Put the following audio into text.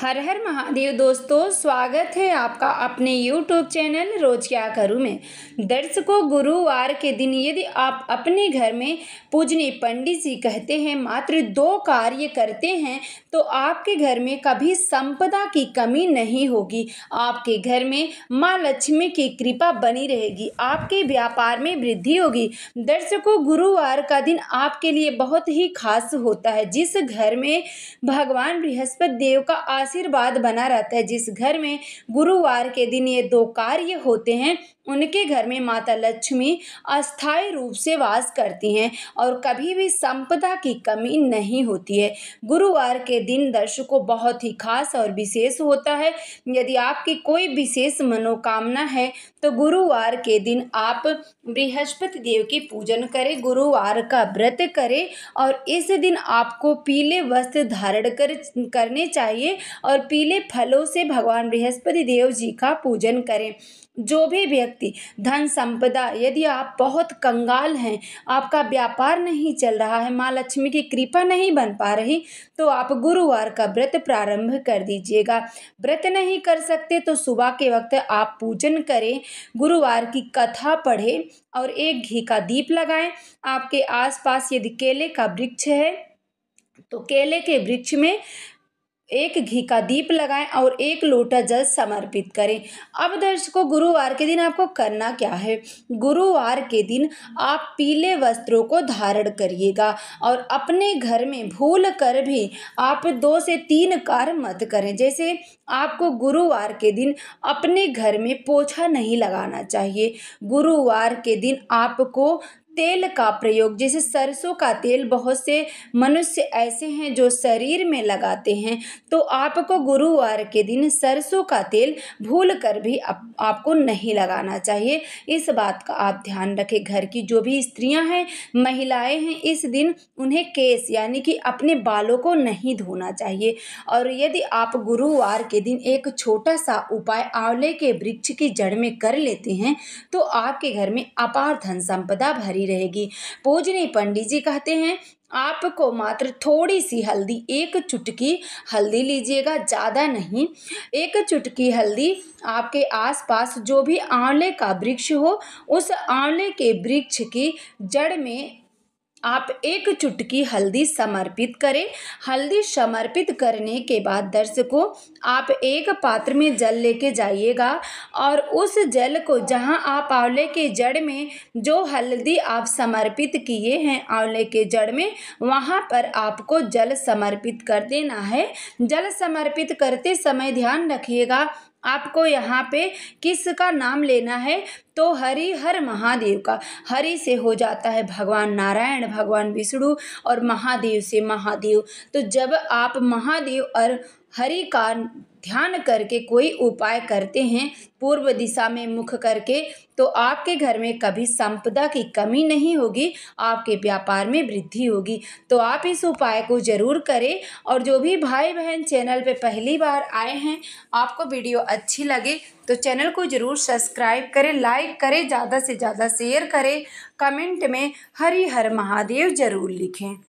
हर हर महादेव दोस्तों स्वागत है आपका अपने यूट्यूब चैनल रोज क्या करूँ में दर्शकों गुरुवार के दिन यदि आप अपने घर में पूजनी पंडित जी कहते हैं मात्र दो कार्य करते हैं तो आपके घर में कभी संपदा की कमी नहीं होगी आपके घर में माँ लक्ष्मी की कृपा बनी रहेगी आपके व्यापार में वृद्धि होगी दर्शकों गुरुवार का दिन आपके लिए बहुत ही खास होता है जिस घर में भगवान बृहस्पति देव का आस आशीर्वाद बना रहता है जिस घर में गुरुवार के दिन ये दो कार्य होते हैं उनके घर में माता लक्ष्मी अस्थायी रूप से वास करती हैं और कभी भी संपदा की कमी नहीं होती है गुरुवार के दिन दर्शकों बहुत ही खास और विशेष होता है यदि आपकी कोई विशेष मनोकामना है तो गुरुवार के दिन आप बृहस्पति देव की पूजन करें गुरुवार का व्रत करें और इस दिन आपको पीले वस्त्र धारण कर करने चाहिए और पीले फलों से भगवान बृहस्पति देव जी का पूजन करें जो भी व्यक्ति धन संपदा यदि आप बहुत कंगाल हैं आपका व्यापार नहीं चल रहा है माँ लक्ष्मी की कृपा नहीं बन पा रही तो आप गुरुवार का व्रत प्रारंभ कर दीजिएगा व्रत नहीं कर सकते तो सुबह के वक्त आप पूजन करें गुरुवार की कथा पढ़ें और एक घी का दीप लगाएं आपके आसपास यदि केले का वृक्ष है तो केले के वृक्ष में एक घी का दीप लगाएं और एक लोटा जल समर्पित करें अब दर्शकों गुरुवार के दिन आपको करना क्या है गुरुवार के दिन आप पीले वस्त्रों को धारण करिएगा और अपने घर में भूल कर भी आप दो से तीन कार्य मत करें जैसे आपको गुरुवार के दिन अपने घर में पोछा नहीं लगाना चाहिए गुरुवार के दिन आपको तेल का प्रयोग जैसे सरसों का तेल बहुत से मनुष्य ऐसे हैं जो शरीर में लगाते हैं तो आपको गुरुवार के दिन सरसों का तेल भूल कर भी आप, आपको नहीं लगाना चाहिए इस बात का आप ध्यान रखें घर की जो भी स्त्रियां हैं महिलाएं हैं इस दिन उन्हें केस यानी कि अपने बालों को नहीं धोना चाहिए और यदि आप गुरुवार के दिन एक छोटा सा उपाय आंवले के वृक्ष की जड़ में कर लेते हैं तो आपके घर में अपार धन संपदा भरी रही रहेगी पूजनी पंडित जी कहते हैं आपको मात्र थोड़ी सी हल्दी एक चुटकी हल्दी लीजिएगा ज़्यादा नहीं एक चुटकी हल्दी आपके आसपास जो भी आंवले का वृक्ष हो उस आंवले के वृक्ष की जड़ में आप एक चुटकी हल्दी समर्पित करें हल्दी समर्पित करने के बाद दर्शकों आप एक पात्र में जल लेके जाइएगा और उस जल को जहां आप आंवले के जड़ में जो हल्दी आप समर्पित किए हैं आंवले के जड़ में वहां पर आपको जल समर्पित कर देना है जल समर्पित करते समय ध्यान रखिएगा आपको यहाँ पे किस का नाम लेना है तो हरि हर महादेव का हरि से हो जाता है भगवान नारायण भगवान विष्णु और महादेव से महादेव तो जब आप महादेव और हरि का ध्यान करके कोई उपाय करते हैं पूर्व दिशा में मुख करके तो आपके घर में कभी संपदा की कमी नहीं होगी आपके व्यापार में वृद्धि होगी तो आप इस उपाय को ज़रूर करें और जो भी भाई बहन चैनल पे पहली बार आए हैं आपको वीडियो अच्छी लगे तो चैनल को ज़रूर सब्सक्राइब करें लाइक करें ज़्यादा से ज़्यादा शेयर करें कमेंट में हरी हर महादेव ज़रूर लिखें